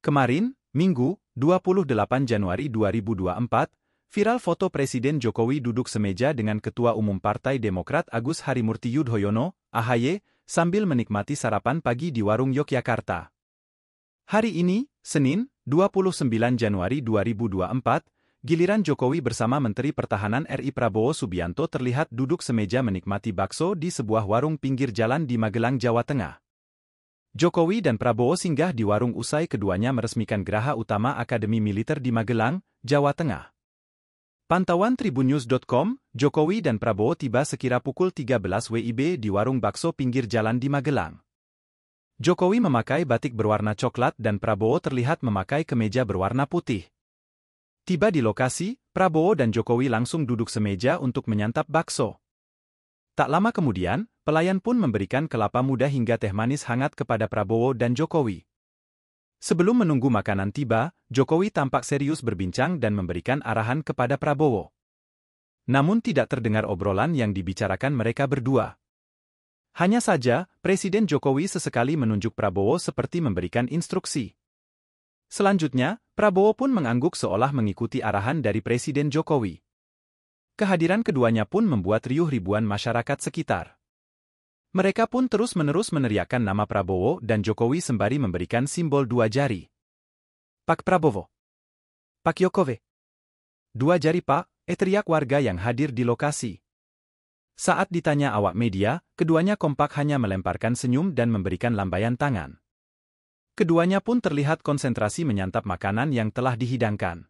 Kemarin, Minggu, 28 Januari 2024, viral foto Presiden Jokowi duduk semeja dengan Ketua Umum Partai Demokrat Agus Harimurti Yudhoyono, AHY, sambil menikmati sarapan pagi di warung Yogyakarta. Hari ini, Senin, 29 Januari 2024, giliran Jokowi bersama Menteri Pertahanan RI Prabowo Subianto terlihat duduk semeja menikmati bakso di sebuah warung pinggir jalan di Magelang, Jawa Tengah. Jokowi dan Prabowo singgah di warung usai keduanya meresmikan geraha utama Akademi Militer di Magelang, Jawa Tengah. Pantauan tribunnews.com, Jokowi dan Prabowo tiba sekira pukul 13 WIB di warung bakso pinggir jalan di Magelang. Jokowi memakai batik berwarna coklat dan Prabowo terlihat memakai kemeja berwarna putih. Tiba di lokasi, Prabowo dan Jokowi langsung duduk semeja untuk menyantap bakso. Tak lama kemudian, pelayan pun memberikan kelapa muda hingga teh manis hangat kepada Prabowo dan Jokowi. Sebelum menunggu makanan tiba, Jokowi tampak serius berbincang dan memberikan arahan kepada Prabowo. Namun tidak terdengar obrolan yang dibicarakan mereka berdua. Hanya saja, Presiden Jokowi sesekali menunjuk Prabowo seperti memberikan instruksi. Selanjutnya, Prabowo pun mengangguk seolah mengikuti arahan dari Presiden Jokowi. Kehadiran keduanya pun membuat riuh ribuan masyarakat sekitar. Mereka pun terus-menerus meneriakkan nama Prabowo dan Jokowi sembari memberikan simbol dua jari. Pak Prabowo. Pak Jokowi, Dua jari Pak, eh teriak warga yang hadir di lokasi. Saat ditanya awak media, keduanya kompak hanya melemparkan senyum dan memberikan lambaian tangan. Keduanya pun terlihat konsentrasi menyantap makanan yang telah dihidangkan.